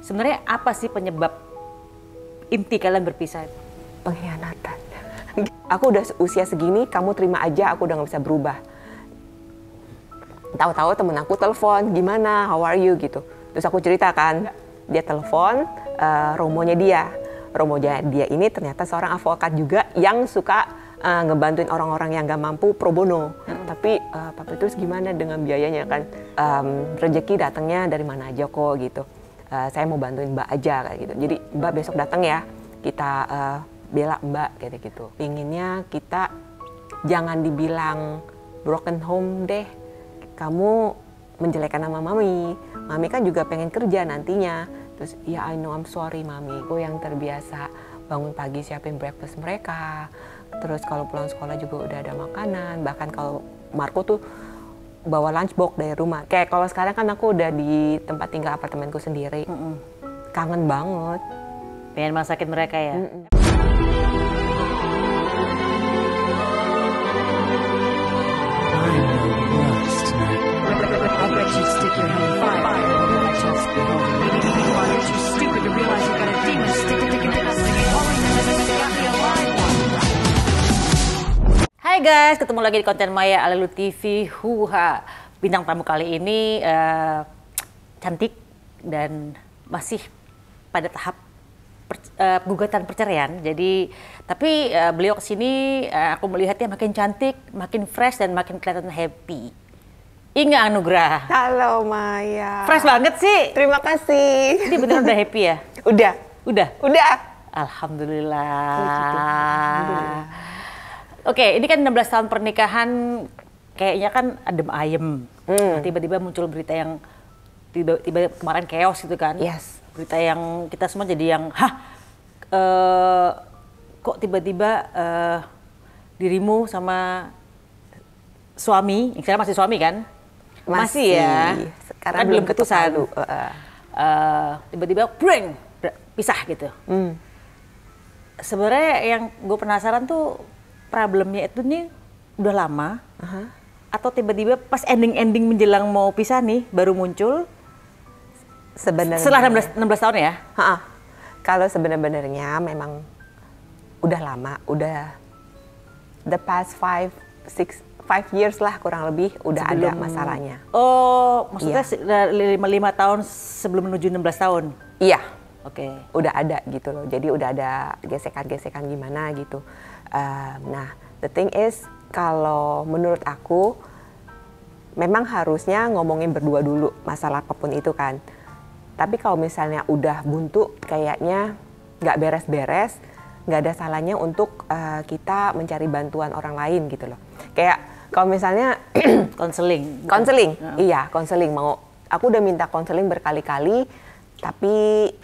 Sebenarnya apa sih penyebab inti kalian berpisah Pengkhianatan. Aku udah usia segini, kamu terima aja aku udah gak bisa berubah. Tahu-tahu temen aku telepon, gimana, how are you gitu. Terus aku ceritakan, dia telepon uh, romonya dia. Romonya dia ini ternyata seorang avokat juga yang suka uh, ngebantuin orang-orang yang gak mampu pro bono. Hmm. Tapi uh, eh, Pak Petrus gimana dengan biayanya kan? Um, rezeki datangnya dari mana aja kok gitu. Eh, saya mau bantuin Mbak aja kayak gitu. Jadi Mbak besok datang ya, kita uh, bela Mbak kayak gitu. Inginnya kita jangan dibilang broken home deh. Kamu menjelekan nama mami. Mami kan juga pengen kerja nantinya. Terus ya I know I'm sorry mami, gue yang terbiasa bangun pagi siapin breakfast mereka. Terus kalau pulang sekolah juga udah ada makanan. Bahkan kalau Marco tuh bawa lunchbox dari rumah. Kayak kalau sekarang kan aku udah di tempat tinggal apartemenku sendiri. Mm -mm. Kangen banget. Pengen masakin mereka ya? Mm -mm. guys, ketemu lagi di konten Maya Alelu TV Huha. Bintang tamu kali ini uh, cantik dan masih pada tahap per, uh, gugatan perceraian. Jadi tapi uh, beliau kesini uh, aku melihatnya makin cantik, makin fresh dan makin kelihatan happy. Inga Anugrah. Halo Maya. Fresh banget sih. Terima kasih. Ini benar udah happy ya? Udah. Udah. Udah. Alhamdulillah. Alhamdulillah. Oke, ini kan 16 tahun pernikahan kayaknya kan adem ayem. Hmm. Nah, tiba-tiba hmm. muncul berita yang tiba-tiba kemarin chaos gitu kan. Yes. Berita yang kita semua jadi yang hah uh, kok tiba-tiba uh, dirimu sama suami, yang sekarang masih suami kan? Masih, ya? masih ya. Sekarang kan belum keputusan. Uh, eh, tiba-tiba breng pisah gitu. Hmm. Sebenarnya yang gue penasaran tuh problemnya itu nih udah lama uh -huh. atau tiba-tiba pas ending-ending menjelang mau pisah nih baru muncul sebenarnya setelah 16 16 tahun ya ha -ha. kalau sebenarnya memang udah lama udah the past five six five years lah kurang lebih udah sebelum, ada masalahnya oh maksudnya iya. lima lima tahun sebelum menuju 16 tahun iya oke okay. udah ada gitu loh jadi udah ada gesekan-gesekan gimana gitu Um, nah, the thing is kalau menurut aku memang harusnya ngomongin berdua dulu masalah apapun itu kan. Tapi kalau misalnya udah buntu kayaknya nggak beres-beres, nggak ada salahnya untuk uh, kita mencari bantuan orang lain gitu loh. Kayak kalau misalnya konseling, konseling, yeah. iya konseling mau. Aku udah minta konseling berkali-kali, tapi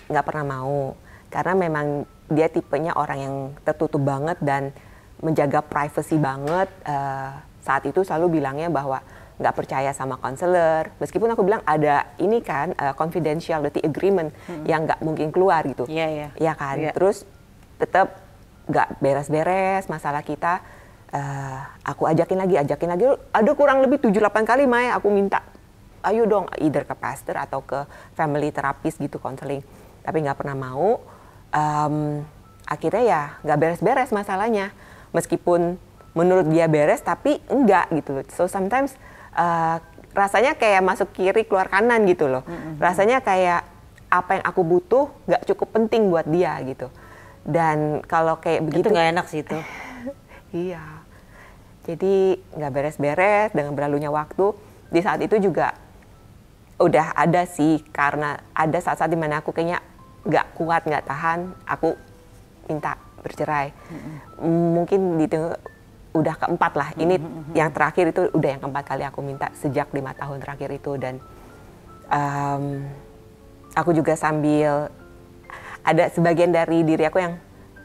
nggak pernah mau karena memang dia tipenya orang yang tertutup banget dan menjaga privacy banget uh, saat itu selalu bilangnya bahwa nggak percaya sama konselor meskipun aku bilang ada ini kan uh, confidentiality agreement hmm. yang nggak mungkin keluar gitu Iya yeah, yeah. ya kan yeah. terus tetap nggak beres-beres masalah kita uh, aku ajakin lagi ajakin lagi ada kurang lebih 7-8 kali Mai aku minta ayo dong either ke pastor atau ke family terapis gitu counseling tapi nggak pernah mau um, akhirnya ya nggak beres-beres masalahnya meskipun menurut dia beres tapi enggak gitu loh so sometimes uh, rasanya kayak masuk kiri keluar kanan gitu loh rasanya kayak apa yang aku butuh nggak cukup penting buat dia gitu dan kalau kayak begitu nggak enak sih itu iya jadi nggak beres-beres dengan berlalunya waktu di saat itu juga udah ada sih karena ada saat-saat dimana aku kayaknya nggak kuat nggak tahan aku minta bercerai mm-hmm. mungkin di udah keempat lah ini mm-hmm. yang terakhir itu udah yang keempat kali aku minta sejak lima tahun terakhir itu dan um, aku juga sambil ada sebagian dari diri aku yang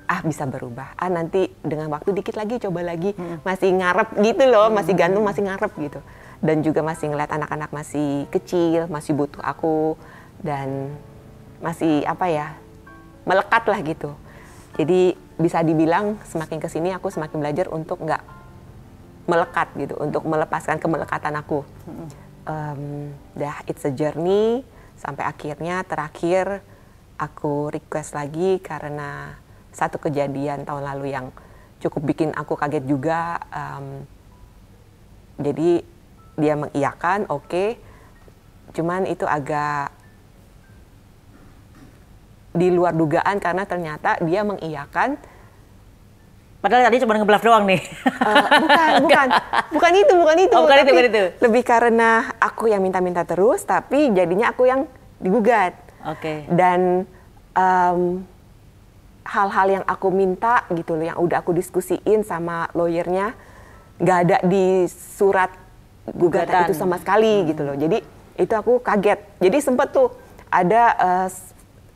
ah bisa berubah ah nanti dengan waktu dikit lagi coba lagi hmm. masih ngarep gitu loh hmm. masih gantung masih ngarep gitu dan juga masih ngeliat anak-anak masih kecil masih butuh aku dan masih apa ya melekat lah gitu. Jadi bisa dibilang semakin kesini aku semakin belajar untuk nggak melekat gitu, untuk melepaskan kemelekatan aku. Um, dah it's a journey sampai akhirnya terakhir aku request lagi karena satu kejadian tahun lalu yang cukup bikin aku kaget juga. Um, jadi dia mengiyakan, oke. Okay. Cuman itu agak di luar dugaan karena ternyata dia mengiyakan Padahal tadi cuma ngeblaf doang nih. Uh, bukan, bukan. Bukan itu, bukan itu. Oh, bukan tapi itu, bukan itu. Lebih karena aku yang minta-minta terus, tapi jadinya aku yang digugat. Oke. Okay. Dan um, hal-hal yang aku minta gitu loh, yang udah aku diskusiin sama lawyernya, nggak ada di surat gugatan, gugatan. itu sama sekali hmm. gitu loh. Jadi itu aku kaget. Jadi sempet tuh ada uh,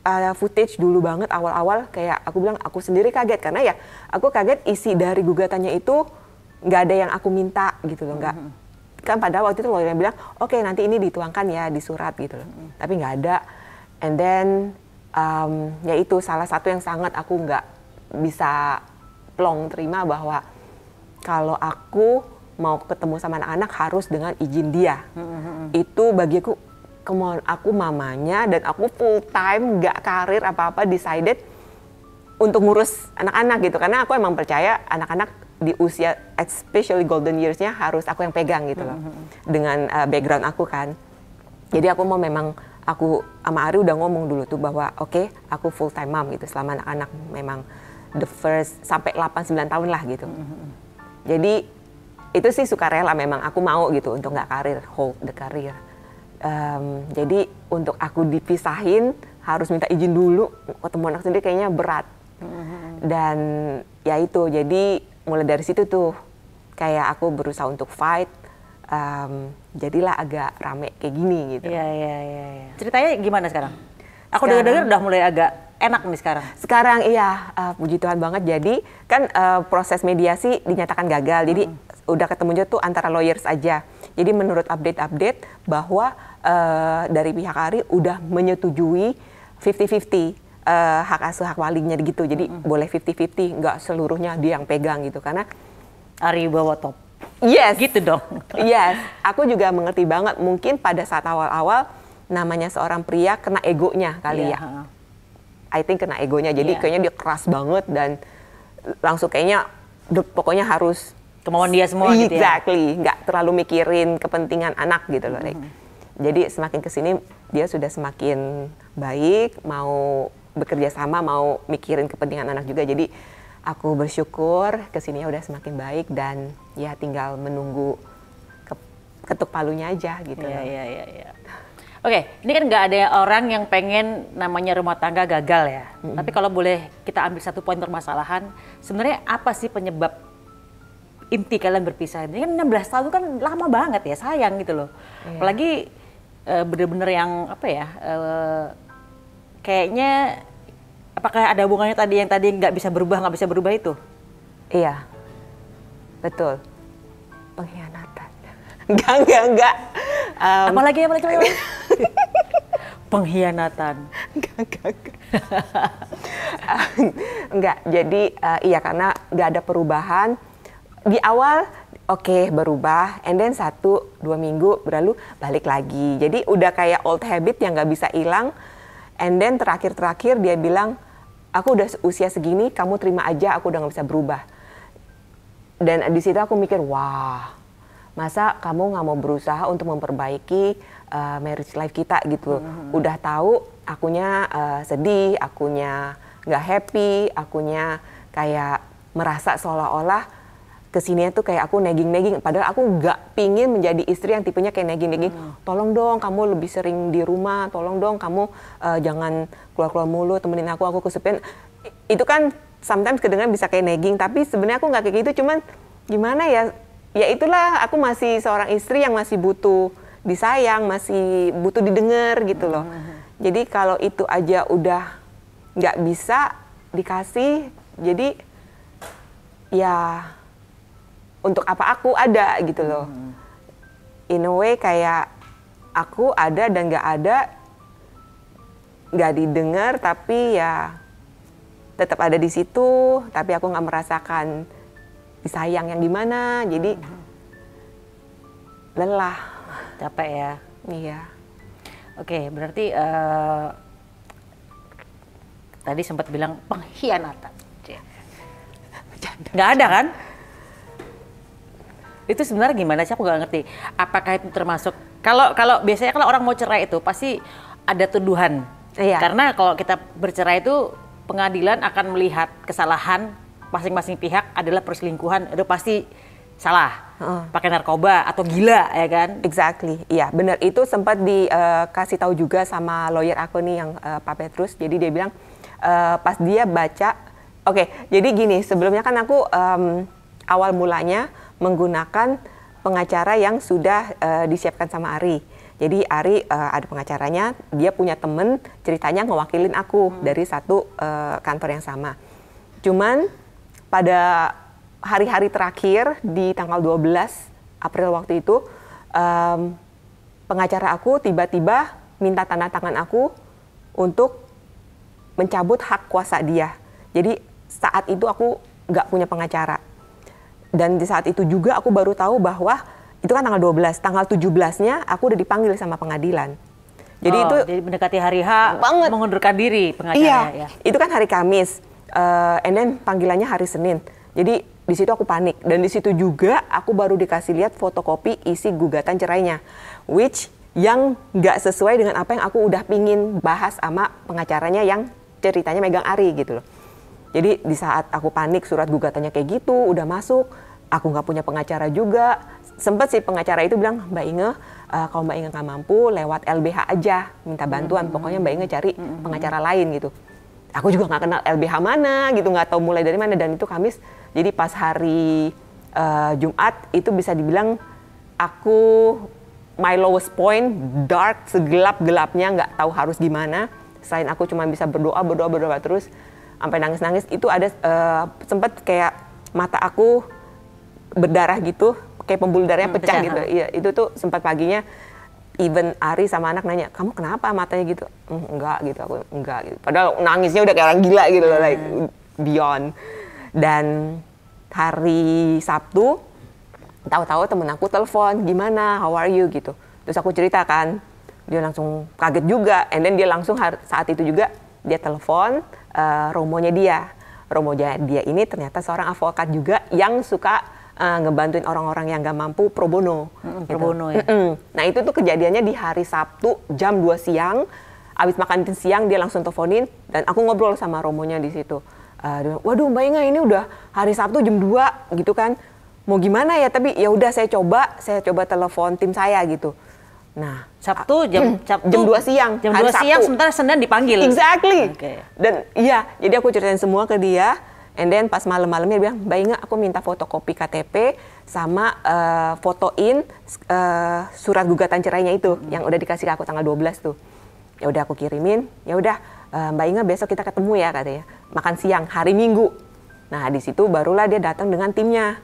uh, footage dulu banget awal-awal kayak aku bilang aku sendiri kaget karena ya aku kaget isi dari gugatannya itu nggak ada yang aku minta gitu loh nggak mm-hmm. kan pada waktu itu lawyer bilang oke okay, nanti ini dituangkan ya di surat gitu loh mm-hmm. tapi nggak ada and then um, ya itu salah satu yang sangat aku nggak bisa plong terima bahwa kalau aku mau ketemu sama anak-anak harus dengan izin dia mm -hmm. itu bagiku come aku mamanya dan aku full time nggak karir apa-apa decided untuk ngurus anak-anak gitu karena aku emang percaya anak-anak di usia especially golden years-nya harus aku yang pegang gitu loh mm -hmm. dengan uh, background aku kan jadi aku mau memang aku sama Ari udah ngomong dulu tuh bahwa oke okay, aku full time mom gitu selama anak-anak memang the first sampai 8 9 tahun lah gitu. Mm -hmm. Jadi itu sih suka rela memang aku mau gitu untuk nggak karir hold the career. Um, jadi untuk aku dipisahin harus minta izin dulu ketemu anak sendiri kayaknya berat. Mm-hmm. Dan ya itu jadi mulai dari situ tuh kayak aku berusaha untuk fight um, jadilah agak rame kayak gini gitu. Iya iya iya. Ya. Ceritanya gimana sekarang? Aku dengar-dengar udah mulai agak enak nih sekarang. Sekarang iya, uh, puji Tuhan banget. Jadi kan uh, proses mediasi dinyatakan gagal. Jadi -hmm udah ketemunya tuh antara lawyers aja. Jadi menurut update-update bahwa uh, dari pihak Ari udah menyetujui 50-50 uh, eh, hak asuh hak walinya gitu. Jadi mm -hmm. boleh 50-50, nggak seluruhnya dia yang pegang gitu karena Ari bawa top. Yes. Gitu dong. yes. Aku juga mengerti banget mungkin pada saat awal-awal namanya seorang pria kena egonya kali yeah. ya. I think kena egonya. Jadi yeah. kayaknya dia keras banget dan langsung kayaknya pokoknya harus kemauan dia semua exactly. gitu ya. Exactly, nggak terlalu mikirin kepentingan anak gitu loh, Mm -hmm. Jadi semakin kesini dia sudah semakin baik, mau bekerja sama, mau mikirin kepentingan anak juga. Jadi aku bersyukur kesini udah semakin baik dan ya tinggal menunggu ke, ketuk palunya aja gitu. Iya, iya, iya, iya. Oke, ini kan nggak ada orang yang pengen namanya rumah tangga gagal ya. Mm -hmm. Tapi kalau boleh kita ambil satu poin permasalahan, sebenarnya apa sih penyebab inti kalian berpisah. Ini kan 16 tahun kan lama banget ya, sayang gitu loh. Yeah. Apalagi eh, bener-bener yang apa ya, eh, kayaknya apakah ada hubungannya tadi yang tadi nggak bisa berubah nggak bisa berubah itu? Iya, betul. Pengkhianatan. Enggak, enggak, enggak. Um, apalagi, apalagi, apalagi. Pengkhianatan. Enggak, enggak, enggak. enggak, jadi uh, iya karena nggak ada perubahan di awal oke okay, berubah, and then satu dua minggu berlalu balik lagi. Jadi udah kayak old habit yang nggak bisa hilang. And then terakhir-terakhir dia bilang, aku udah usia segini, kamu terima aja, aku udah nggak bisa berubah. Dan di situ aku mikir, wah, masa kamu nggak mau berusaha untuk memperbaiki uh, marriage life kita gitu. Mm -hmm. Udah tahu, akunya uh, sedih, akunya nggak happy, akunya kayak merasa seolah-olah kesininya tuh kayak aku nagging-nagging padahal aku nggak pingin menjadi istri yang tipenya kayak nagging-nagging hmm. tolong dong kamu lebih sering di rumah tolong dong kamu uh, jangan keluar-keluar mulu temenin aku aku kesepian itu kan sometimes kedengaran bisa kayak nagging tapi sebenarnya aku nggak kayak gitu cuman gimana ya ya itulah aku masih seorang istri yang masih butuh disayang masih butuh didengar gitu loh hmm, hmm, jadi kalau itu aja udah nggak bisa dikasih jadi ya untuk apa aku ada gitu loh hmm. in a way kayak aku ada dan nggak ada nggak didengar tapi ya tetap ada di situ tapi aku nggak merasakan disayang yang gimana jadi hmm. lelah capek ya iya oke berarti uh, tadi sempat bilang pengkhianatan nggak ada kan itu sebenarnya gimana sih aku gak ngerti apakah itu termasuk kalau kalau biasanya kalau orang mau cerai itu pasti ada tuduhan iya. karena kalau kita bercerai itu pengadilan akan melihat kesalahan masing-masing pihak adalah perselingkuhan itu pasti salah uh. pakai narkoba atau gila ya kan exactly iya benar itu sempat dikasih eh, uh, tahu juga sama lawyer aku nih yang uh, Pak Petrus jadi dia bilang uh, pas dia baca oke okay, jadi gini sebelumnya kan aku um, awal mulanya menggunakan pengacara yang sudah uh, disiapkan sama Ari. Jadi Ari uh, ada pengacaranya, dia punya temen ceritanya ngewakilin aku hmm. dari satu uh, kantor yang sama. Cuman pada hari-hari terakhir di tanggal 12 April waktu itu um, pengacara aku tiba-tiba minta tanda tangan aku untuk mencabut hak kuasa dia. Jadi saat itu aku nggak punya pengacara dan di saat itu juga aku baru tahu bahwa itu kan tanggal 12, tanggal 17-nya aku udah dipanggil sama pengadilan. Jadi oh, itu jadi mendekati hari H banget. mengundurkan diri pengacaranya iya, ya. Itu kan hari Kamis. Uh, and then panggilannya hari Senin. Jadi di situ aku panik dan di situ juga aku baru dikasih lihat fotokopi isi gugatan cerainya which yang nggak sesuai dengan apa yang aku udah pingin bahas sama pengacaranya yang ceritanya megang Ari gitu loh. Jadi di saat aku panik surat gugatannya kayak gitu udah masuk aku nggak punya pengacara juga sempet sih pengacara itu bilang Mbak Inge uh, kalau Mbak Inge nggak mampu lewat LBH aja minta bantuan pokoknya Mbak Inge cari pengacara lain gitu aku juga nggak kenal LBH mana gitu nggak tahu mulai dari mana dan itu Kamis jadi pas hari uh, Jumat itu bisa dibilang aku my lowest point dark segelap gelapnya nggak tahu harus gimana selain aku cuma bisa berdoa berdoa berdoa terus sampai nangis nangis itu ada uh, eh, sempat kayak mata aku berdarah gitu kayak pembuluh darahnya hmm, pecah, pecah gitu iya itu tuh sempat paginya even Ari sama anak nanya kamu kenapa matanya gitu mm, enggak gitu aku enggak gitu padahal nangisnya udah kayak orang gila gitu loh hmm. like beyond dan hari Sabtu tahu-tahu temen aku telepon gimana how are you gitu terus aku ceritakan dia langsung kaget juga and then dia langsung saat itu juga dia telepon uh, romonya dia romonya dia ini ternyata seorang avokat juga yang suka uh, ngebantuin orang-orang yang gak mampu pro bono. Mm, gitu. Pro bono ya. Mm hmm Nah itu tuh kejadiannya di hari Sabtu jam 2 siang. Abis makan siang dia langsung teleponin dan aku ngobrol sama Romonya di situ. Uh, Waduh Mbak Inga ini udah hari Sabtu jam 2 gitu kan. Mau gimana ya tapi ya udah saya coba, saya coba telepon tim saya gitu. Nah, Sabtu jam Sabtu, jam 2 siang. Jam 2 siang sementara Senin dipanggil. Exactly. Okay. Dan iya, jadi aku ceritain semua ke dia And then pas malam-malamnya dia bilang, Mbak Inga aku minta fotokopi KTP sama uh, fotoin uh, surat gugatan cerainya itu hmm. yang udah dikasih ke aku tanggal 12 tuh. Ya udah aku kirimin, ya udah uh, Mbak Inga besok kita ketemu ya katanya. Makan siang hari Minggu. Nah, di situ barulah dia datang dengan timnya.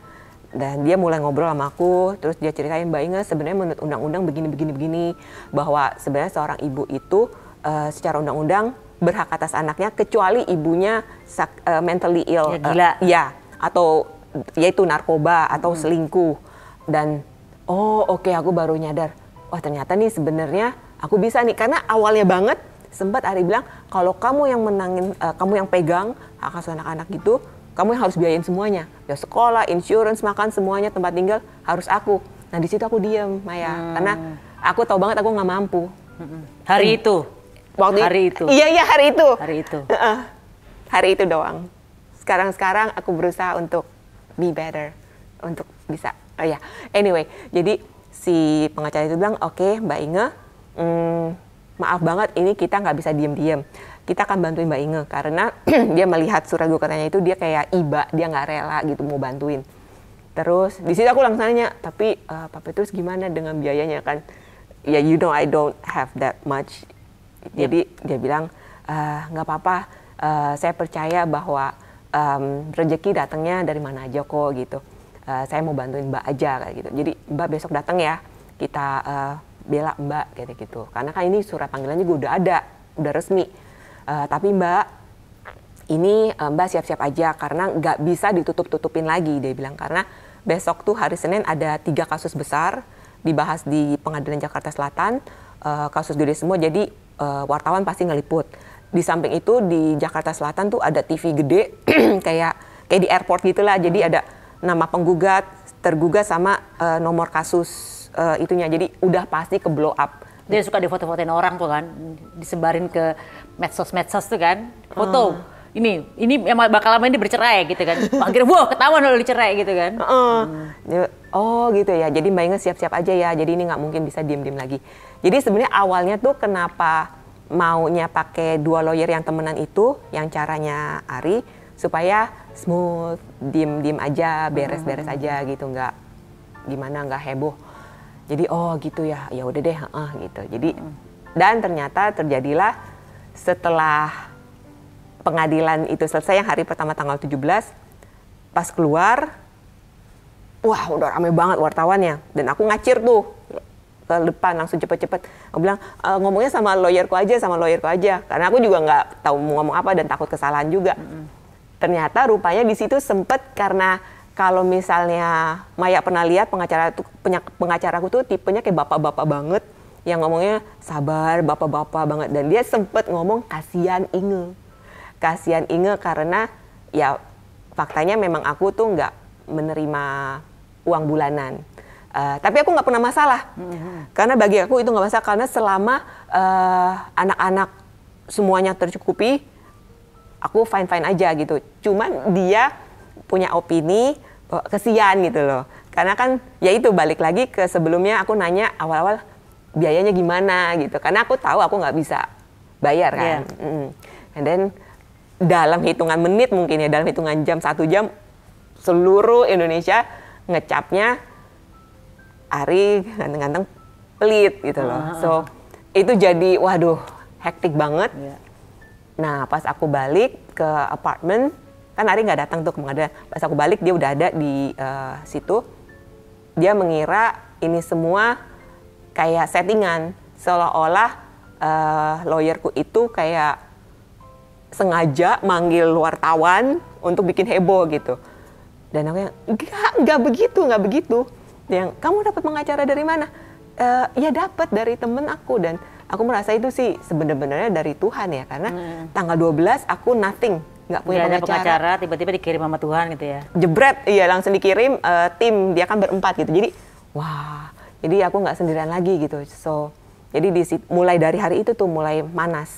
Dan dia mulai ngobrol sama aku, terus dia ceritain Mbak Inga sebenarnya menurut undang-undang begini-begini begini bahwa sebenarnya seorang ibu itu uh, secara undang-undang berhak atas anaknya kecuali ibunya uh, mentally ill, ya, eh, gila. Uh, ya atau yaitu narkoba atau hmm. selingkuh dan oh oke okay, aku baru nyadar wah oh, ternyata nih sebenarnya aku bisa nih karena awalnya banget sempat Ari bilang kalau kamu yang menangin uh, kamu yang pegang hak asuh anak-anak gitu kamu yang harus biayain semuanya ya sekolah insurance makan semuanya tempat tinggal harus aku nah di situ aku diam Maya hmm. karena aku tahu banget aku nggak mampu hmm. hari itu waktu hari itu. Iya iya hari itu. Hari itu. Uh -uh. Hari itu doang. Sekarang-sekarang aku berusaha untuk be better, untuk bisa. Oh ya, yeah. anyway, jadi si pengacara itu bilang, oke okay, Mbak Inge, mm, maaf banget ini kita nggak bisa diem-diem. Kita akan bantuin Mbak Inge karena dia melihat surat gugatannya itu dia kayak iba, dia nggak rela gitu mau bantuin. Terus di situ aku langsung nanya, tapi uh, eh, Papa terus gimana dengan biayanya kan? Ya yeah, you know I don't have that much Hmm. Jadi dia bilang eh, nggak uh, apa-apa, uh, saya percaya bahwa um, rezeki datangnya dari mana aja kok gitu. Uh, saya mau bantuin Mbak aja kayak gitu. Jadi Mbak besok datang ya, kita uh, bela Mbak kayak gitu. Karena kan ini surat panggilannya gue udah ada, udah resmi. Uh, tapi Mbak ini uh, Mbak siap-siap aja karena nggak bisa ditutup-tutupin lagi dia bilang karena besok tuh hari Senin ada tiga kasus besar dibahas di Pengadilan Jakarta Selatan uh, kasus gede semua jadi uh, wartawan pasti ngeliput. Di samping itu di Jakarta Selatan tuh ada TV gede kayak kayak di airport gitulah. Jadi hmm. ada nama penggugat, tergugat sama uh, nomor kasus uh, itunya. Jadi udah pasti ke blow up. Dia suka difoto-fotoin orang tuh kan, disebarin ke medsos-medsos tuh kan, foto. Hmm ini ini yang bakal lama ini bercerai gitu kan akhirnya wah ketahuan kalau dicerai gitu kan uh, hmm. oh gitu ya jadi mbak Inge siap-siap aja ya jadi ini nggak mungkin bisa diem-diem lagi jadi sebenarnya awalnya tuh kenapa maunya pakai dua lawyer yang temenan itu, yang caranya Ari supaya smooth, diem-diem aja, beres-beres hmm. aja gitu, nggak gimana, nggak heboh. Jadi oh gitu ya, ya udah deh, uh, gitu. Jadi hmm. dan ternyata terjadilah setelah pengadilan itu selesai yang hari pertama tanggal 17 pas keluar wah udah rame banget wartawannya dan aku ngacir tuh ke depan langsung cepet-cepet. Aku bilang e, ngomongnya sama lawyerku aja, sama lawyerku aja, karena aku juga nggak tahu mau ngomong apa dan takut kesalahan juga. Mm-hmm. Ternyata rupanya di situ sempet karena kalau misalnya Maya pernah lihat pengacara tuh pengacaraku tuh tipenya kayak bapak-bapak banget yang ngomongnya sabar bapak-bapak banget dan dia sempet ngomong kasihan Inge kasihan Inge karena ya faktanya memang aku tuh nggak menerima uang bulanan Uh, tapi aku nggak pernah masalah mm-hmm. karena bagi aku itu nggak masalah karena selama anak eh, anak-anak semuanya tercukupi aku fine fine aja gitu cuman dia punya opini oh, kesian gitu loh karena kan ya itu balik lagi ke sebelumnya aku nanya awal awal biayanya gimana gitu karena aku tahu aku nggak bisa bayar kan yeah. Mm-hmm. and then dalam hitungan menit mungkin ya dalam hitungan jam satu jam seluruh Indonesia ngecapnya Ari ganteng-ganteng pelit gitu loh. Ah, ah, so ah. itu jadi waduh hektik banget. Iya. Nah pas aku balik ke apartemen kan Ari nggak datang tuh kemana pas aku balik dia udah ada di uh, situ dia mengira ini semua kayak settingan seolah-olah uh, lawyerku itu kayak sengaja manggil wartawan untuk bikin heboh gitu dan aku yang enggak enggak begitu enggak begitu yang kamu dapat mengacara dari mana E, ya dapat dari temen aku dan aku merasa itu sih sebenarnya dari Tuhan ya karena hmm. tanggal 12 aku nothing nggak punya pengacara. pengacara tiba-tiba dikirim sama Tuhan gitu ya jebret iya langsung dikirim uh, tim dia kan berempat gitu jadi wah jadi aku nggak sendirian lagi gitu so jadi di mulai dari hari itu tuh mulai manas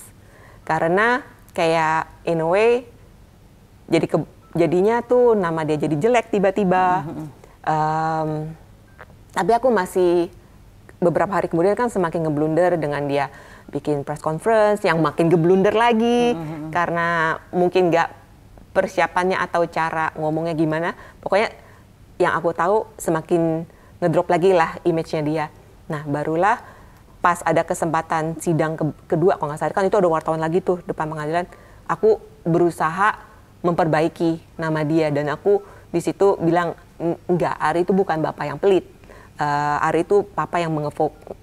karena kayak in a way jadi ke, jadinya tuh nama dia jadi jelek tiba-tiba mm -hmm. um, tapi aku masih beberapa hari kemudian kan semakin ngeblunder dengan dia bikin press conference yang makin ngeblunder lagi mm-hmm. karena mungkin nggak persiapannya atau cara ngomongnya gimana. Pokoknya yang aku tahu semakin ngedrop lagi lah image-nya dia. Nah barulah pas ada kesempatan sidang ke- kedua kalau nggak salah kan itu ada wartawan lagi tuh depan pengadilan. Aku berusaha memperbaiki nama dia dan aku di situ bilang enggak Ari itu bukan bapak yang pelit uh, Ari itu papa yang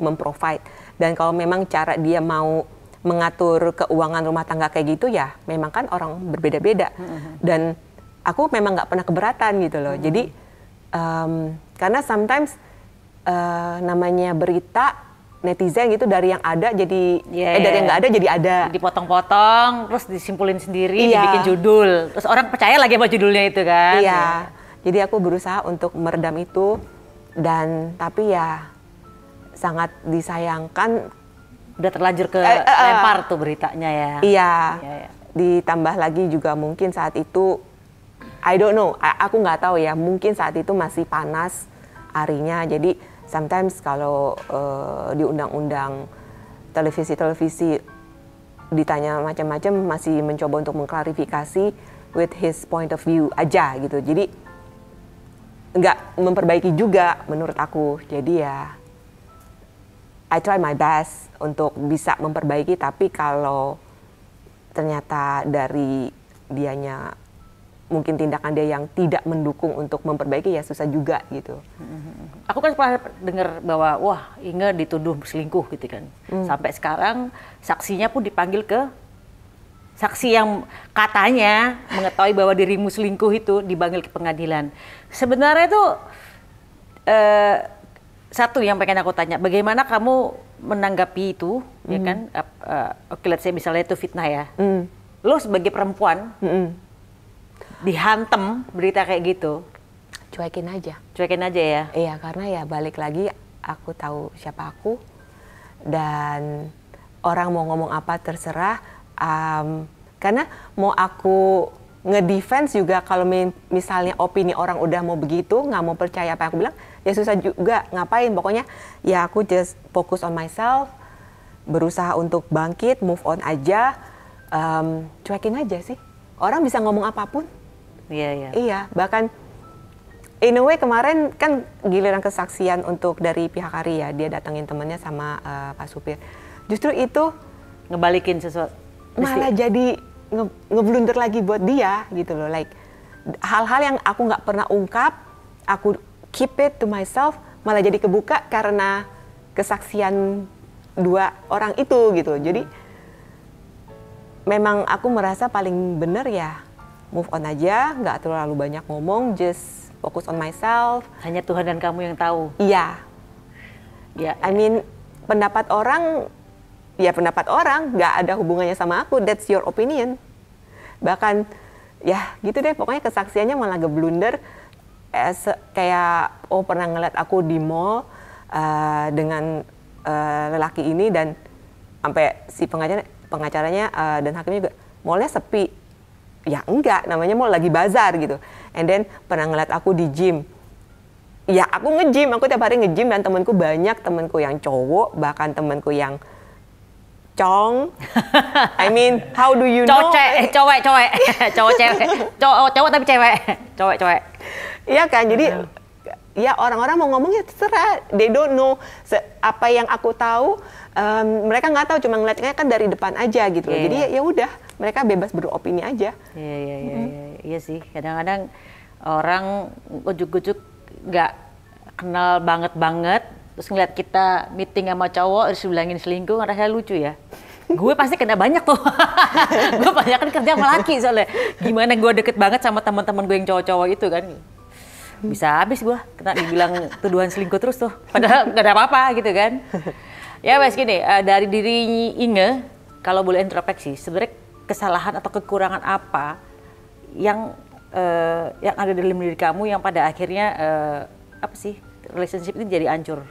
memprovide dan kalau memang cara dia mau mengatur keuangan rumah tangga kayak gitu ya memang kan orang berbeda-beda mm-hmm. dan aku memang nggak pernah keberatan gitu loh hmm. jadi um, karena sometimes uh, namanya berita netizen gitu dari yang ada jadi yeah, eh dari iya, yang nggak iya. ada jadi ada dipotong-potong terus disimpulin sendiri yeah. dibikin judul terus orang percaya lagi sama judulnya itu kan iya yeah. jadi aku berusaha untuk meredam itu dan tapi ya sangat disayangkan udah terlanjur ke uh, uh, lempar tuh beritanya ya iya, iya, iya ditambah lagi juga mungkin saat itu I don't know aku nggak tahu ya mungkin saat itu masih panas arinya jadi sometimes kalau uh, di undang-undang televisi-televisi ditanya macam-macam masih mencoba untuk mengklarifikasi with his point of view aja gitu jadi nggak memperbaiki juga menurut aku jadi ya I try my best untuk bisa memperbaiki tapi kalau ternyata dari dianya mungkin tindakan dia yang tidak mendukung untuk memperbaiki ya susah juga gitu. Mm-hmm. Aku kan pernah dengar bahwa wah Inge dituduh selingkuh gitu kan. Hmm. Sampai sekarang saksinya pun dipanggil ke saksi yang katanya mengetahui bahwa dirimu selingkuh itu dibanggil ke pengadilan. Sebenarnya itu eh, satu yang pengen aku tanya, bagaimana kamu menanggapi itu, mm. ya hmm. kan? Uh, uh, Oke, okay, let's say misalnya itu fitnah ya. Mm. Lo sebagai perempuan mm -mm. dihantam berita kayak gitu, cuekin aja. Cuekin aja ya. Iya, karena ya balik lagi aku tahu siapa aku dan orang mau ngomong apa terserah um, karena mau aku ngedefense juga kalau misalnya opini orang udah mau begitu nggak mau percaya apa yang aku bilang ya susah juga ngapain pokoknya ya aku just focus on myself berusaha untuk bangkit move on aja um, cuekin aja sih orang bisa ngomong apapun iya iya iya bahkan in a way kemarin kan giliran kesaksian untuk dari pihak Ari ya dia datengin temennya sama uh, Pak Supir justru itu ngebalikin sesuatu malah jadi nge ngeblunder lagi buat dia gitu loh like hal-hal yang aku nggak pernah ungkap aku keep it to myself malah jadi kebuka karena kesaksian dua orang itu gitu loh. jadi memang aku merasa paling bener ya move on aja nggak terlalu banyak ngomong just fokus on myself hanya Tuhan dan kamu yang tahu iya ya yeah, yeah. I ya. mean pendapat orang ya pendapat orang nggak ada hubungannya sama aku that's your opinion bahkan ya gitu deh pokoknya kesaksiannya malah geblunder as, eh, kayak oh pernah ngeliat aku di mall uh, dengan uh, lelaki ini dan sampai si pengacara pengacaranya uh, dan hakimnya juga mallnya sepi ya enggak namanya mall lagi bazar gitu and then pernah ngeliat aku di gym ya aku ngejim aku tiap hari ngejim dan temanku banyak temanku yang cowok bahkan temanku yang cong I mean how do you know Cewek, cewek, cewek, cewek, cewek cewek, cewek, tapi cewek cewek, cewek. iya kan jadi ya orang-orang mau ngomong ya terserah they don't know Se apa yang aku tahu um, mereka nggak tahu cuma ngeliatnya kan dari depan aja gitu yeah, iya, jadi yeah. ya udah mereka bebas beropini aja iya iya iya iya, iya sih kadang-kadang orang ujuk-ujuk nggak kenal banget banget terus ngeliat kita meeting sama cowok terus bilangin selingkuh ngerasa lucu ya gue pasti kena banyak tuh gue banyak kan kerja sama laki soalnya gimana gue deket banget sama teman-teman gue yang cowok-cowok itu kan bisa habis gue kena dibilang tuduhan selingkuh terus tuh padahal gak ada apa-apa gitu kan ya mas gini eh, dari diri Inge kalau boleh introspeksi sebenarnya kesalahan atau kekurangan apa yang uh, yang ada dalam diri kamu yang pada akhirnya uh, apa sih relationship ini jadi hancur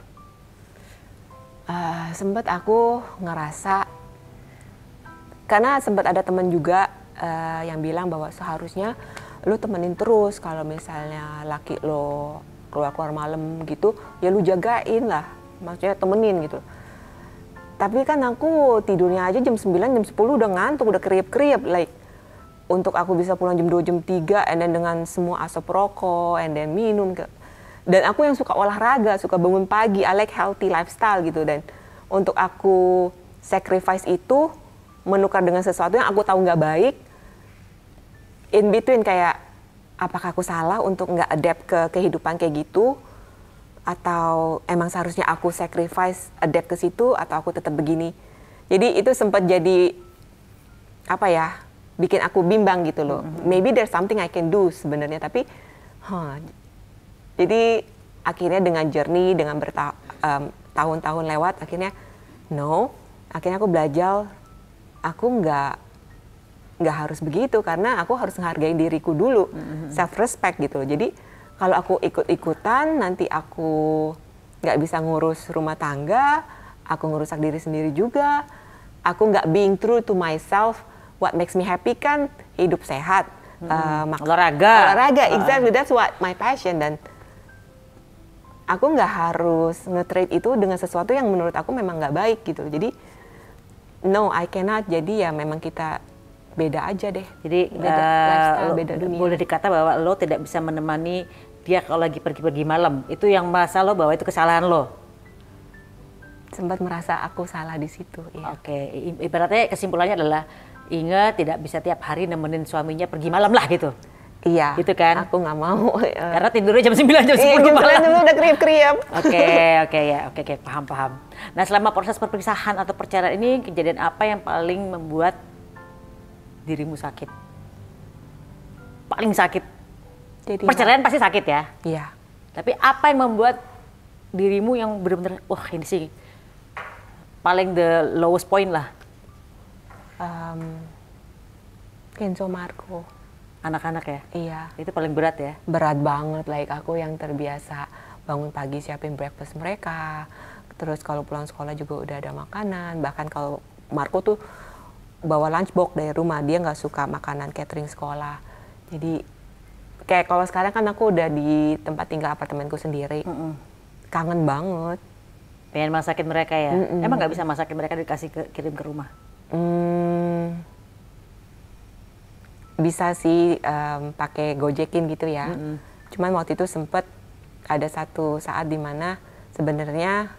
uh, eh, sempat aku ngerasa karena sempat ada teman juga uh, yang bilang bahwa seharusnya lu temenin terus kalau misalnya laki lo keluar keluar malam gitu ya lu jagain lah maksudnya temenin gitu tapi kan aku tidurnya aja jam 9 jam 10 udah ngantuk udah kriap kriap like untuk aku bisa pulang jam 2 jam 3 and then dengan semua asap rokok and then minum dan aku yang suka olahraga suka bangun pagi I like healthy lifestyle gitu dan untuk aku sacrifice itu menukar dengan sesuatu yang aku tahu nggak baik in between kayak apakah aku salah untuk nggak adapt ke kehidupan kayak gitu atau emang seharusnya aku sacrifice adapt ke situ atau aku tetap begini jadi itu sempat jadi apa ya bikin aku bimbang gitu loh mm-hmm. maybe there's something I can do sebenarnya tapi huh, jadi akhirnya dengan jernih, dengan bertahun-tahun um, lewat, akhirnya no, akhirnya aku belajar aku nggak nggak harus begitu karena aku harus menghargai diriku dulu, mm-hmm. self respect gitu loh. Jadi kalau aku ikut-ikutan nanti aku nggak bisa ngurus rumah tangga, aku ngerusak diri sendiri juga. Aku nggak being true to myself. What makes me happy kan hidup sehat, hmm. uh, olahraga, olahraga. Ah. Exactly that's what my passion dan aku nggak harus ngetrade itu dengan sesuatu yang menurut aku memang nggak baik gitu. Jadi no I cannot. Jadi ya memang kita beda aja deh. Jadi beda, uh, lo, beda dunia. Boleh dikata bahwa lo tidak bisa menemani dia kalau lagi pergi-pergi malam. Itu yang merasa lo bahwa itu kesalahan lo. Sempat merasa aku salah di situ. Ya. Oke, okay. ibaratnya kesimpulannya adalah Inge tidak bisa tiap hari nemenin suaminya pergi malam lah gitu. Iya. Gitu kan? Aku nggak mau. Ya. Karena tidurnya jam 9, jam 10 iya, jam 9 dulu udah kriap-kriap. Oke, oke ya. Oke, oke. Paham, paham. Nah, selama proses perpisahan atau perceraian ini, kejadian apa yang paling membuat dirimu sakit? Paling sakit? Jadi, perceraian pasti sakit ya? Iya. Tapi apa yang membuat dirimu yang benar-benar, wah ini sih paling the lowest point lah? Um, Kenzo Marco Anak-anak ya? Iya. Itu paling berat ya? Berat banget, like aku yang terbiasa bangun pagi siapin breakfast mereka, terus kalau pulang sekolah juga udah ada makanan, bahkan kalau Marco tuh bawa lunchbox dari rumah, dia nggak suka makanan catering sekolah. Jadi kayak kalau sekarang kan aku udah di tempat tinggal apartemenku sendiri, mm -mm. kangen banget. Pengen masakin mereka ya? Mm -mm. Emang nggak bisa masakin mereka dikasih ke, kirim ke rumah? Mm bisa sih um, pakai gojekin gitu ya. Mm -hmm. Cuman waktu itu sempet ada satu saat di mana sebenarnya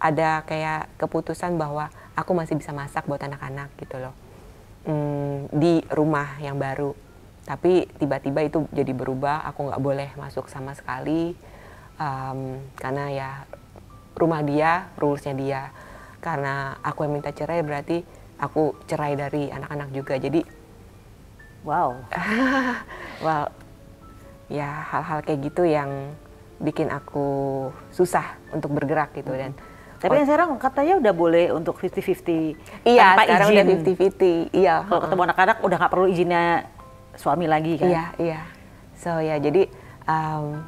ada kayak keputusan bahwa aku masih bisa masak buat anak-anak gitu loh mm, di rumah yang baru. Tapi tiba-tiba itu jadi berubah, aku nggak boleh masuk sama sekali um, karena ya rumah dia, rulesnya dia. Karena aku yang minta cerai berarti aku cerai dari anak-anak juga. Jadi Wow. well, Ya hal-hal kayak gitu yang bikin aku susah untuk bergerak gitu dan tapi yang sekarang katanya udah boleh untuk 50-50 iya, tanpa sekarang izin. udah 50-50. Iya. Kalau uh-uh. ketemu anak-anak udah nggak perlu izinnya suami lagi kan? Iya, iya. So ya jadi um,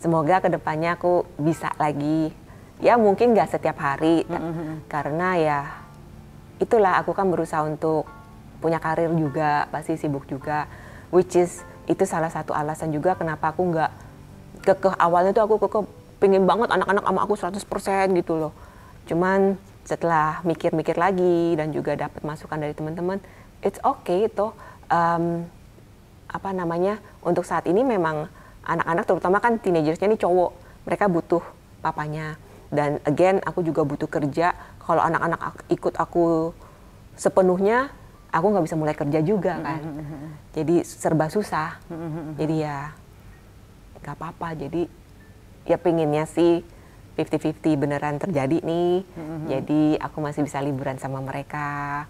semoga kedepannya aku bisa lagi ya mungkin nggak setiap hari mm-hmm. karena ya itulah aku kan berusaha untuk punya karir juga pasti sibuk juga which is itu salah satu alasan juga kenapa aku nggak kekeh awalnya tuh aku kekeh pingin banget anak-anak sama aku 100% gitu loh cuman setelah mikir-mikir lagi dan juga dapat masukan dari teman-teman it's okay itu um, apa namanya untuk saat ini memang anak-anak terutama kan teenagersnya nih cowok mereka butuh papanya dan again aku juga butuh kerja kalau anak-anak ikut aku sepenuhnya aku nggak bisa mulai kerja juga mm-hmm, kan mm-hmm, mm-hmm. jadi serba susah mm-hmm, mm-hmm. jadi ya nggak apa-apa jadi ya pinginnya sih 50-50 beneran terjadi nih mm-hmm. jadi aku masih bisa liburan sama mereka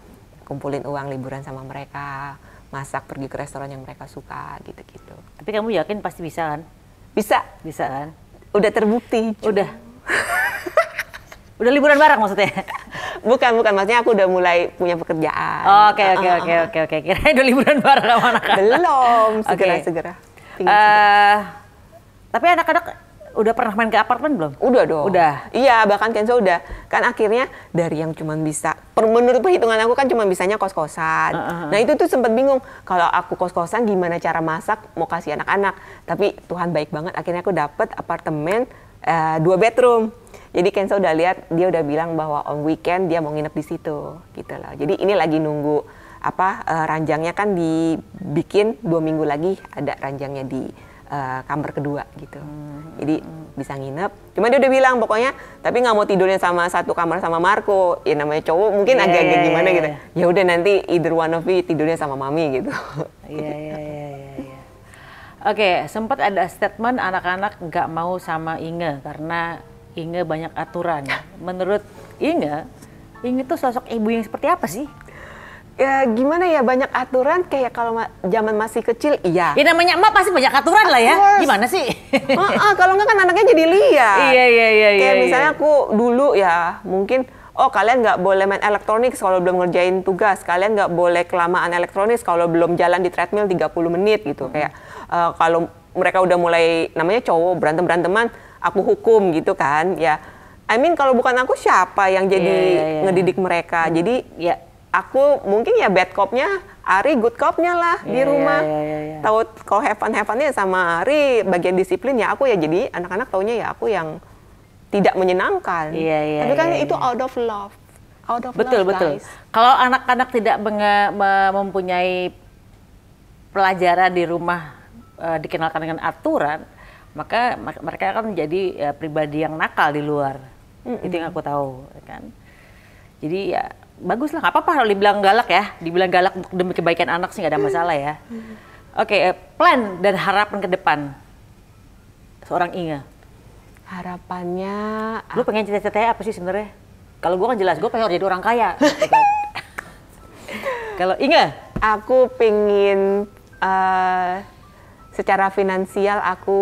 kumpulin uang liburan sama mereka masak pergi ke restoran yang mereka suka gitu-gitu tapi kamu yakin pasti bisa kan bisa bisa kan udah terbukti cuman. udah Udah liburan bareng maksudnya? bukan, bukan. Maksudnya aku udah mulai punya pekerjaan. Oke, oke, ah, ah, ah, oke, oke, oke. Kira udah liburan bareng sama anak Belum, segera-segera. Okay. Segera. Uh, tapi anak-anak udah pernah main ke apartemen belum? Udah dong. Udah. Iya, bahkan Kenzo udah. Kan akhirnya dari yang cuma bisa, per, menurut perhitungan aku kan cuma bisanya kos-kosan. Uh, -huh. Nah itu tuh sempat bingung, kalau aku kos-kosan gimana cara masak mau kasih anak-anak. Tapi Tuhan baik banget, akhirnya aku dapet apartemen uh, dua bedroom jadi Kenzo udah lihat dia udah bilang bahwa on weekend dia mau nginep di situ gitu loh. Jadi ini lagi nunggu apa uh, ranjangnya kan dibikin dua minggu lagi ada ranjangnya di uh, kamar kedua gitu. Hmm. Jadi bisa nginep. Cuma dia udah bilang pokoknya tapi nggak mau tidurnya sama satu kamar sama Marco. Ya namanya cowok mungkin iya, agak-agak yeah, yeah, yeah, gimana iya, gitu. Iya. Ya udah nanti either one of you tidurnya sama mami gitu. Iya iya iya iya. Oke, sempat ada statement anak-anak nggak mau sama Inge karena Inge banyak aturan. Menurut Inge, Inge tuh sosok ibu yang seperti apa sih? Ya gimana ya banyak aturan kayak kalau ma zaman masih kecil iya. Ya namanya emak pasti banyak aturan lah ya. Gimana sih? Heeh, kalau enggak kan anaknya jadi liar. Iya iya iya. iya kayak iya, misalnya iya. aku dulu ya mungkin oh kalian nggak boleh main elektronik kalau belum ngerjain tugas, kalian nggak boleh kelamaan elektronik kalau belum jalan di treadmill 30 menit gitu. Hmm. Kayak uh, kalau mereka udah mulai namanya cowok berantem beranteman aku hukum gitu kan ya I mean kalau bukan aku siapa yang jadi yeah, yeah, yeah. ngedidik mereka hmm. jadi ya yeah. aku mungkin ya bad copnya Ari good copnya lah yeah, di iya, iya, rumah yeah, yeah, yeah, yeah. tahu kalau heaven heavennya sama Ari bagian disiplin ya aku ya jadi anak-anak taunya ya aku yang tidak menyenangkan yeah, yeah, tapi kan yeah, itu yeah. out of love out of betul love, betul guys. kalau anak-anak tidak mempunyai pelajaran di rumah uh, dikenalkan dengan aturan maka mereka akan menjadi ya, eh, pribadi yang nakal di luar. Mm -hmm. Itu yang aku tahu ya kan. Jadi ya bagus lah, nggak apa-apa kalau dibilang galak ya, dibilang galak demi kebaikan anak sih nggak ada masalah ya. Oke, okay, eh, plan dan harapan ke depan seorang Inga. Harapannya, lu pengen cita cita apa sih sebenarnya? Kalau gue kan jelas, gue pengen jadi orang kaya. Ya kan? Kalau Inga, aku pengen uh, eh, secara finansial aku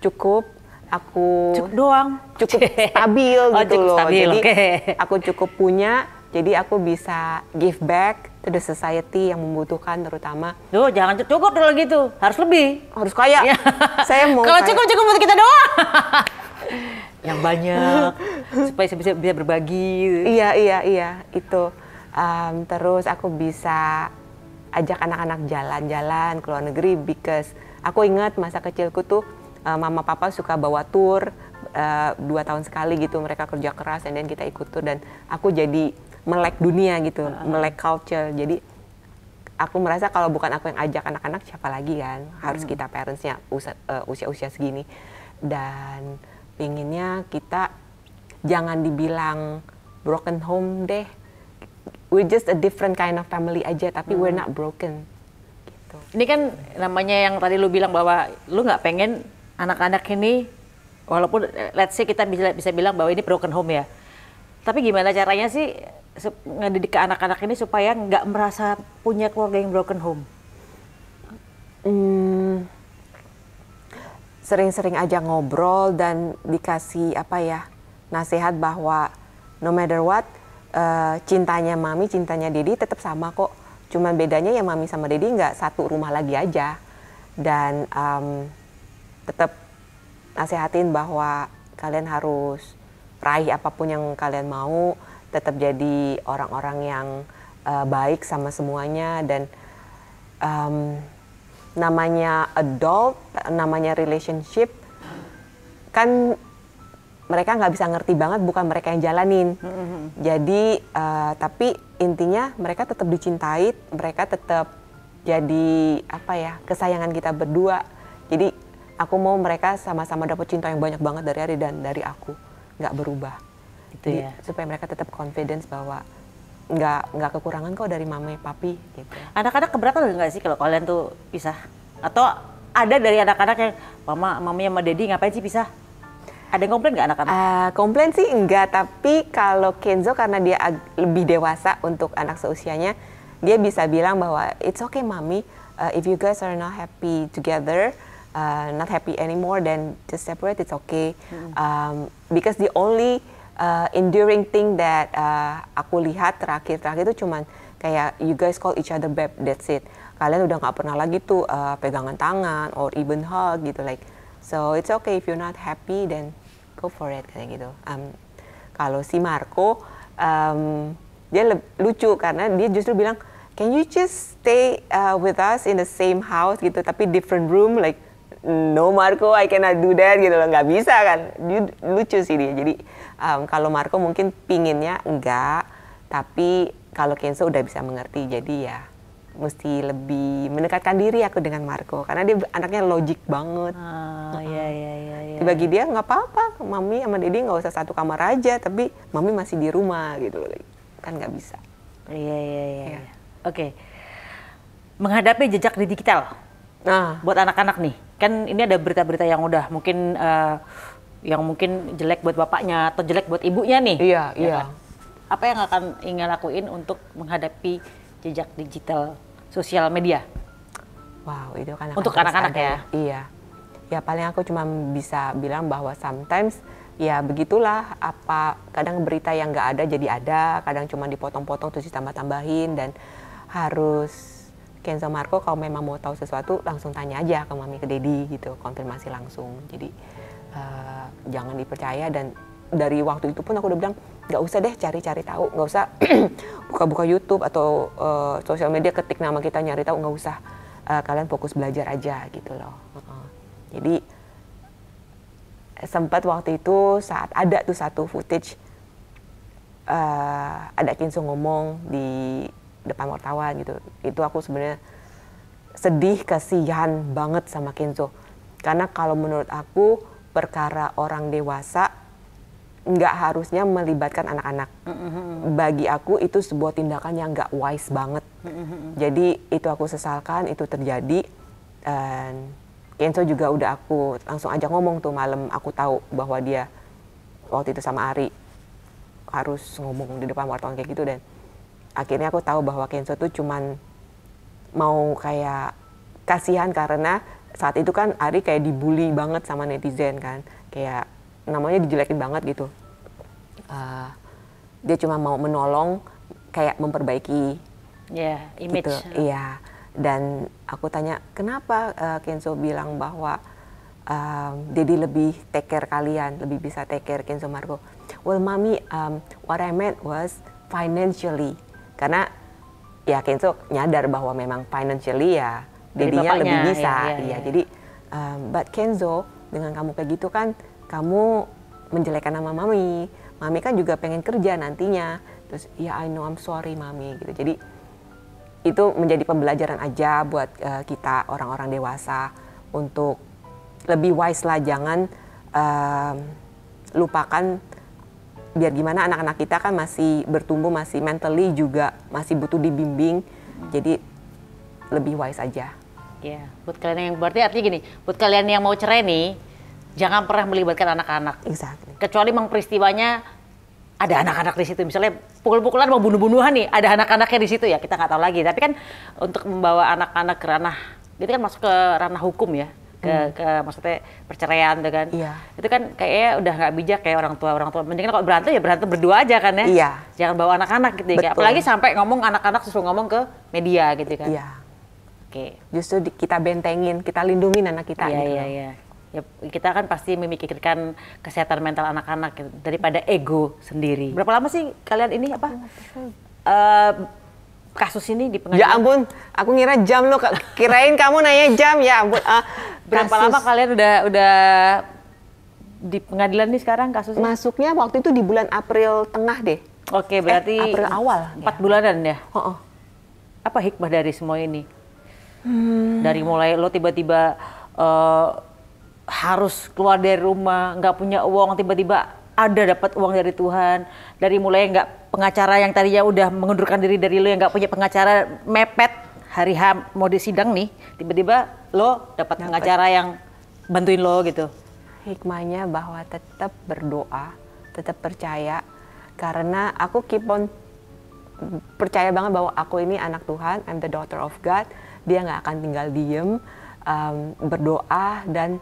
cukup aku cukup doang cukup oh, stabil oh, gitu cukup loh jadi okay. aku cukup punya jadi aku bisa give back to the society yang membutuhkan terutama. tuh jangan cukup dulu gitu. Harus lebih. Harus kaya. Iya. Saya mau Kalau cukup-cukup buat kita doang. yang banyak supaya bisa bisa berbagi. Iya, iya, iya. Itu um, terus aku bisa ajak anak-anak jalan-jalan ke luar negeri because aku ingat masa kecilku tuh uh, mama papa suka bawa tour uh, eh, dua tahun sekali gitu mereka kerja keras and then kita ikut tour dan aku jadi melek dunia gitu uh -huh. melek culture jadi aku merasa kalau bukan aku yang ajak anak-anak siapa lagi kan harus hmm. kita parentsnya eh, usia-usia uh, segini dan pinginnya kita jangan dibilang broken home deh we're just a different kind of family aja tapi hmm. we're not broken gitu. ini kan namanya yang tadi lu bilang bahwa lu nggak pengen anak-anak ini walaupun let's say kita bisa bisa bilang bahwa ini broken home ya tapi gimana caranya sih ngedidik ke anak-anak ini supaya nggak merasa punya keluarga yang broken home hmm, sering-sering aja ngobrol dan dikasih apa ya nasihat bahwa no matter what Eh, cintanya mami, cintanya Dedi tetap sama kok. Cuman bedanya ya mami sama Dedi nggak satu rumah lagi aja. Dan um, tetap nasehatin bahwa kalian harus raih apapun yang kalian mau, tetap jadi orang-orang yang uh, baik sama semuanya dan um, namanya adult, namanya relationship kan mereka nggak bisa ngerti banget bukan mereka yang jalanin mm-hmm. jadi uh, tapi intinya mereka tetap dicintai mereka tetap jadi apa ya kesayangan kita berdua jadi aku mau mereka sama-sama dapat cinta yang banyak banget dari Ari dan dari aku nggak berubah gitu ya supaya mereka tetap confidence bahwa nggak nggak kekurangan kok dari mama papi gitu anak-anak keberatan nggak sih kalau kalian tuh pisah atau ada dari anak-anak yang mama mamanya sama daddy ngapain sih pisah ada yang komplain nggak anak-anak? Uh, komplain sih enggak, tapi kalau Kenzo karena dia lebih dewasa untuk anak seusianya, dia bisa bilang bahwa it's okay mami. uh, if you guys are not happy together, uh, not happy anymore, then just separate. It's okay, hmm. um, because the only uh, enduring thing that uh, aku lihat terakhir-terakhir itu cuman kayak you guys call each other babe, that's it. Kalian udah nggak pernah lagi tuh uh, pegangan tangan or even hug gitu like So it's okay if you're not happy then go for it kayak gitu. Um, kalau si Marco um, dia lucu karena dia justru bilang can you just stay uh, with us in the same house gitu tapi different room like no Marco I cannot do that gitu loh nggak bisa kan lucu sih dia jadi um, kalau Marco mungkin pinginnya enggak tapi kalau Kenzo udah bisa mengerti jadi ya mesti lebih mendekatkan diri aku dengan Marco karena dia anaknya logik banget. Ah, iya, iya, iya, iya. Bagi dia nggak apa-apa, mami sama Dedi nggak usah satu kamar aja, tapi mami masih di rumah gitu loh, kan nggak bisa. Iya, iya, iya. iya. iya. Oke, okay. menghadapi jejak di digital. Nah, buat anak-anak nih, kan ini ada berita-berita yang udah mungkin uh, yang mungkin jelek buat bapaknya atau jelek buat ibunya nih. Iya, ya iya. Kan? Apa yang akan ingin lakuin untuk menghadapi jejak digital sosial media? Wow, itu kan untuk anak-anak ya? ya. Iya. Ya paling aku cuma bisa bilang bahwa sometimes ya begitulah apa kadang berita yang nggak ada jadi ada, kadang cuma dipotong-potong terus ditambah-tambahin dan harus Kenzo Marco kalau memang mau tahu sesuatu langsung tanya aja ke mami ke dedi gitu konfirmasi langsung jadi uh, jangan dipercaya dan dari waktu itu pun aku udah bilang nggak usah deh cari-cari tahu nggak usah buka-buka YouTube atau uh, sosial media ketik nama kita nyari tahu nggak usah uh, kalian fokus belajar aja gitu loh uh -uh. jadi sempat waktu itu saat ada tuh satu footage uh, ada Kinso ngomong di depan wartawan gitu itu aku sebenarnya sedih kasihan banget sama Kinso karena kalau menurut aku perkara orang dewasa nggak harusnya melibatkan anak-anak. Bagi aku itu sebuah tindakan yang nggak wise banget. Jadi itu aku sesalkan, itu terjadi. Dan Kenzo juga udah aku langsung aja ngomong tuh malam. Aku tahu bahwa dia waktu itu sama Ari harus ngomong di depan wartawan kayak gitu dan akhirnya aku tahu bahwa Kenzo tuh cuman mau kayak kasihan karena saat itu kan Ari kayak dibully banget sama netizen kan kayak namanya dijelekin banget gitu uh, dia cuma mau menolong kayak memperbaiki yeah, image gitu. iya dan aku tanya kenapa uh, Kenzo bilang bahwa um, eh, Daddy lebih take care kalian lebih bisa take care Kenzo Margo well mami um, what I meant was financially karena ya Kenzo nyadar bahwa memang financially ya Daddy-nya lebih bisa ya, ya, iya ya. jadi um, but Kenzo dengan kamu kayak gitu kan kamu menjelekan nama mami mami kan juga pengen kerja nantinya terus ya I know I'm sorry mami gitu jadi itu menjadi pembelajaran aja buat uh, kita orang-orang dewasa untuk lebih wise lah jangan uh, lupakan biar gimana anak-anak kita kan masih bertumbuh masih mentally juga masih butuh dibimbing jadi lebih wise aja ya yeah. buat kalian yang berarti artinya gini buat kalian yang mau cerai nih jangan pernah melibatkan anak-anak. Exactly. Kecuali memang peristiwanya ada anak-anak di situ. Misalnya pukul-pukulan mau bunuh-bunuhan nih, ada anak-anaknya di situ ya, kita nggak tahu lagi. Tapi kan untuk membawa anak-anak ke ranah, itu kan masuk ke ranah hukum ya ke, hmm. ke maksudnya perceraian tuh kan. Iya. Itu kan kayaknya udah nggak bijak kayak orang tua orang tua. Mendingan kalau berantem ya berantem berdua aja kan ya. Iya. Jangan bawa anak-anak gitu ya. Apalagi sampai ngomong anak-anak susu ngomong ke media gitu kan. Iya. Oke. Okay. Justru di, kita bentengin, kita lindungin anak kita. Iya gitu. iya iya ya kita kan pasti memikirkan kesehatan mental anak-anak gitu, daripada ego sendiri. Berapa lama sih kalian ini apa? Uh, kasus ini di pengadilan? Ya ampun, aku ngira jam lo, kirain kamu nanya jam ya ampun. Uh, berapa kasus. lama kalian udah udah di pengadilan nih sekarang kasusnya? Masuknya waktu itu di bulan April tengah deh. Oke, berarti eh, April awal. Empat ya. bulanan ya? Oh, oh. Apa hikmah dari semua ini? Hmm. Dari mulai lo tiba-tiba uh, harus keluar dari rumah, nggak punya uang, tiba-tiba ada dapat uang dari Tuhan. Dari mulai nggak pengacara yang tadinya udah mengundurkan diri dari lo yang nggak punya pengacara mepet hari ham mau di sidang nih, tiba-tiba lo dapat pengacara yang bantuin lo gitu. Hikmahnya bahwa tetap berdoa, tetap percaya karena aku keep on percaya banget bahwa aku ini anak Tuhan, I'm the daughter of God. Dia nggak akan tinggal diem, um, berdoa dan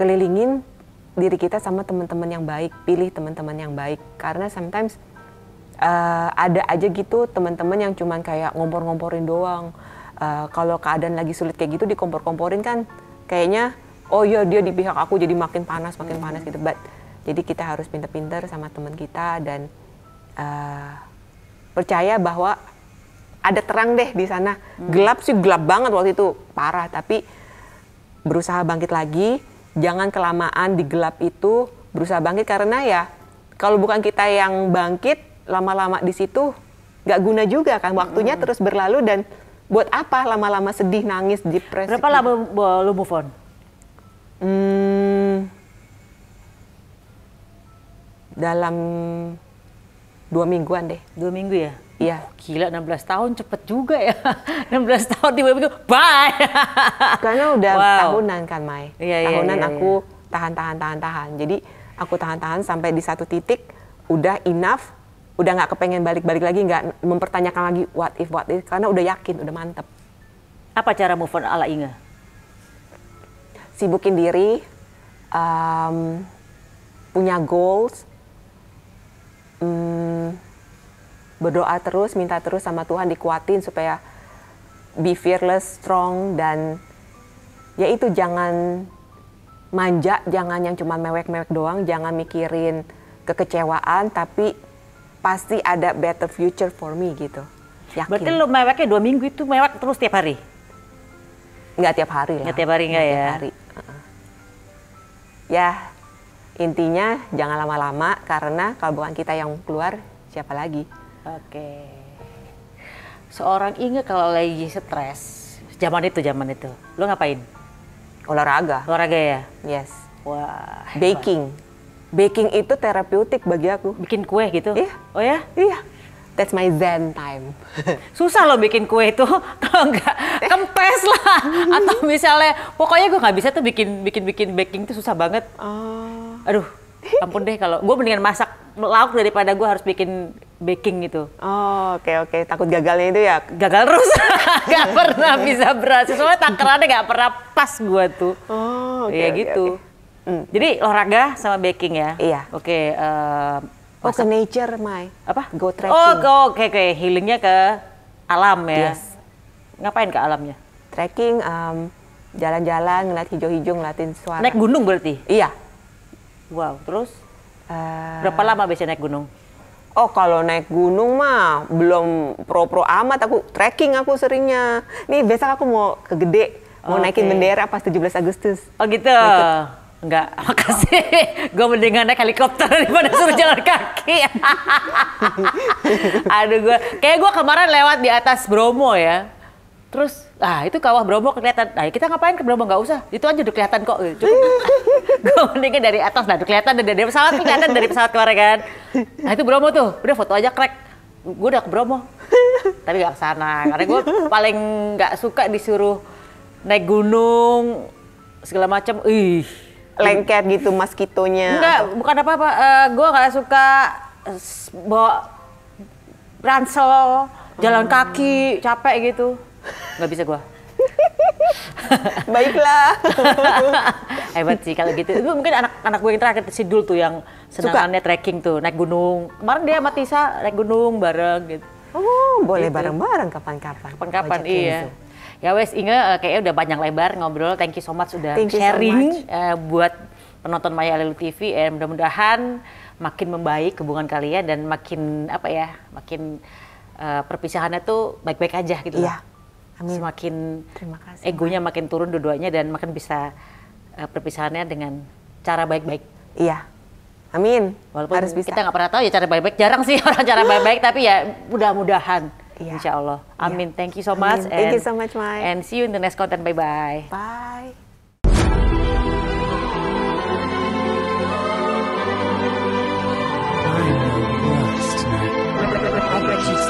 kelilingin diri kita sama teman-teman yang baik, pilih teman-teman yang baik karena sometimes uh, ada aja gitu teman-teman yang cuman kayak ngompor-ngomporin doang. Uh, kalau keadaan lagi sulit kayak gitu dikompor-komporin kan kayaknya oh iya dia di pihak aku jadi makin panas makin hmm. panas gitu. But jadi kita harus pinter-pinter sama teman kita dan uh, percaya bahwa ada terang deh di sana. Hmm. Gelap sih gelap banget waktu itu parah tapi berusaha bangkit lagi jangan kelamaan di gelap itu berusaha bangkit karena ya kalau bukan kita yang bangkit lama-lama di situ nggak guna juga kan waktunya hmm. terus berlalu dan buat apa lama-lama sedih nangis depresi berapa lama lo move on? Hmm, dalam dua mingguan deh dua minggu ya Iya. Oh, gila 16 tahun cepet juga ya. 16 tahun di itu, bye. Karena udah wow. tahunan kan Mai. Iya, iya tahunan iya, aku tahan-tahan iya. tahan-tahan. Jadi aku tahan-tahan sampai di satu titik udah enough, udah nggak kepengen balik-balik lagi, nggak mempertanyakan lagi what if what if karena udah yakin, udah mantep. Apa cara move on ala Inga? Sibukin diri, um, punya goals, um, berdoa terus, minta terus sama Tuhan dikuatin supaya be fearless, strong dan ya itu jangan manja, jangan yang cuma mewek-mewek doang, jangan mikirin kekecewaan tapi pasti ada better future for me gitu. Yakin. Berarti lo meweknya dua minggu itu mewek terus tiap hari? Enggak tiap hari lah. Nggak tiap hari nggak ya? Tiap hari. Ya intinya jangan lama-lama karena kalau bukan kita yang keluar siapa lagi? Oke. Seorang Inge kalau lagi stres, zaman itu zaman itu, lo ngapain? Olahraga. Olahraga ya? Yes. Wah. Baking. Baking itu terapeutik bagi aku. Bikin kue gitu? Iya. Oh ya? Iya. That's my zen time. Susah loh bikin kue itu kalau nggak kempes lah atau misalnya pokoknya gue nggak bisa tuh bikin bikin bikin baking itu susah banget. Oh. Aduh, ampun deh kalau gue mendingan masak lauk daripada gue harus bikin baking gitu. Oh, oke okay, oke. Okay. Takut gagalnya itu ya gagal terus. gak pernah bisa berhasil. Soalnya takarannya gak pernah pas gua tuh. Oh, Okay, ya okay, gitu. Okay. Mm. Jadi olahraga sama baking ya. Iya. Oke, okay, uh, eh, Oh, ke nature, Mai. Apa? Go trekking. Oh, oke oke. Healingnya ke alam ya. Yes. Ngapain ke alamnya? Trekking um, jalan-jalan ngeliat hijau-hijau ngeliatin suara. Naik gunung berarti? Iya. Wow, terus uh, berapa lama biasanya naik gunung? Oh kalau naik gunung mah belum pro-pro amat aku trekking aku seringnya. Nih besok aku mau ke Gede mau okay. naikin bendera pas 17 Agustus. Oh gitu. gitu. Enggak, makasih. Gue mendingan naik helikopter daripada suruh jalan kaki. Aduh gue, kayak gue kemarin lewat di atas Bromo ya. Terus ah itu kawah Bromo kelihatan. Nah, kita ngapain ke Bromo? Nggak usah. Itu aja udah kelihatan kok. Eh, cukup. gue mendingan dari atas. Nah, udah kelihatan dari, dari pesawat kelihatan dari pesawat kemarin kan. Nah, itu Bromo tuh. Udah foto aja krek. Gue udah ke Bromo. Tapi gak ke sana. Karena gue paling gak suka disuruh naik gunung segala macam. Ih, lengket gitu maskitonya. Enggak, bukan apa-apa. Uh, eh, gue nggak suka bawa ransel, jalan kaki, capek gitu. Nggak bisa gua. Baiklah. Hebat sih kalau gitu. Itu mungkin anak-anak gue yang terakhir si Dul tuh yang senangannya trekking tuh, naik gunung. Kemarin dia sama Tisa naik gunung bareng gitu. Oh, boleh gitu. bareng-bareng gitu. kapan-kapan. Kapan-kapan, iya. Gitu. Ya wes Inge eh, kayaknya udah banyak lebar ngobrol. Thank you so much sudah sharing so much. Uh, buat penonton Maya Lelu TV. Eh, mudah-mudahan makin membaik hubungan kalian dan makin apa ya, makin uh, perpisahannya tuh baik-baik aja gitu. Iya. Amin. semakin Terima kasih, egonya Mbak. makin turun dua-duanya dan makin bisa uh, perpisahannya dengan cara baik-baik. Iya. Amin. Walaupun Harus bisa. kita nggak pernah tahu ya cara baik-baik, jarang sih orang cara baik-baik, tapi ya mudah-mudahan. iya. Insya Allah. Amin. Iya. Thank you so much. Amin. Thank and, you so much, Mai. And see you in the next content. Bye-bye. Bye. Bye.